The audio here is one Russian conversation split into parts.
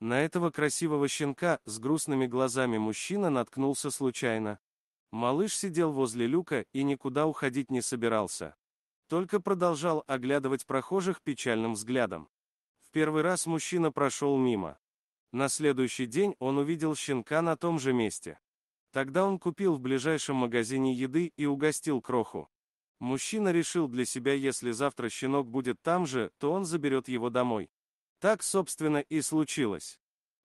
На этого красивого щенка с грустными глазами мужчина наткнулся случайно. Малыш сидел возле люка и никуда уходить не собирался. Только продолжал оглядывать прохожих печальным взглядом. В первый раз мужчина прошел мимо. На следующий день он увидел щенка на том же месте. Тогда он купил в ближайшем магазине еды и угостил кроху. Мужчина решил для себя, если завтра щенок будет там же, то он заберет его домой. Так, собственно, и случилось.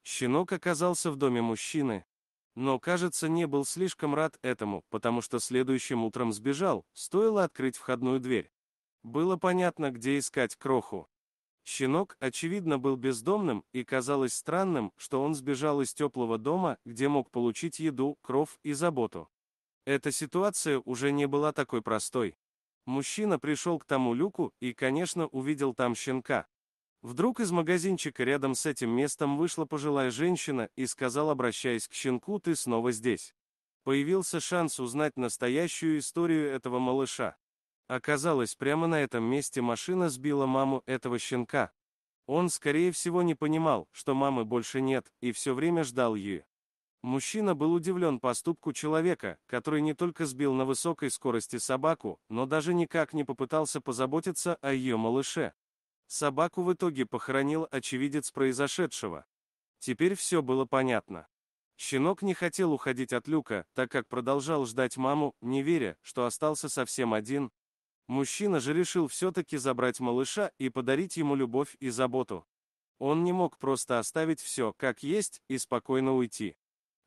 Щенок оказался в доме мужчины. Но, кажется, не был слишком рад этому, потому что следующим утром сбежал, стоило открыть входную дверь. Было понятно, где искать кроху. Щенок, очевидно, был бездомным, и казалось странным, что он сбежал из теплого дома, где мог получить еду, кров и заботу. Эта ситуация уже не была такой простой. Мужчина пришел к тому люку и, конечно, увидел там щенка. Вдруг из магазинчика рядом с этим местом вышла пожилая женщина и сказала, обращаясь к щенку, «Ты снова здесь». Появился шанс узнать настоящую историю этого малыша. Оказалось, прямо на этом месте машина сбила маму этого щенка. Он, скорее всего, не понимал, что мамы больше нет, и все время ждал ее. Мужчина был удивлен поступку человека, который не только сбил на высокой скорости собаку, но даже никак не попытался позаботиться о ее малыше. Собаку в итоге похоронил очевидец произошедшего. Теперь все было понятно. Щенок не хотел уходить от люка, так как продолжал ждать маму, не веря, что остался совсем один, Мужчина же решил все-таки забрать малыша и подарить ему любовь и заботу. Он не мог просто оставить все, как есть, и спокойно уйти.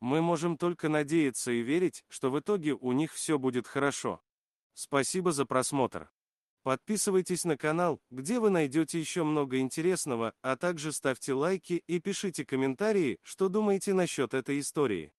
Мы можем только надеяться и верить, что в итоге у них все будет хорошо. Спасибо за просмотр. Подписывайтесь на канал, где вы найдете еще много интересного, а также ставьте лайки и пишите комментарии, что думаете насчет этой истории.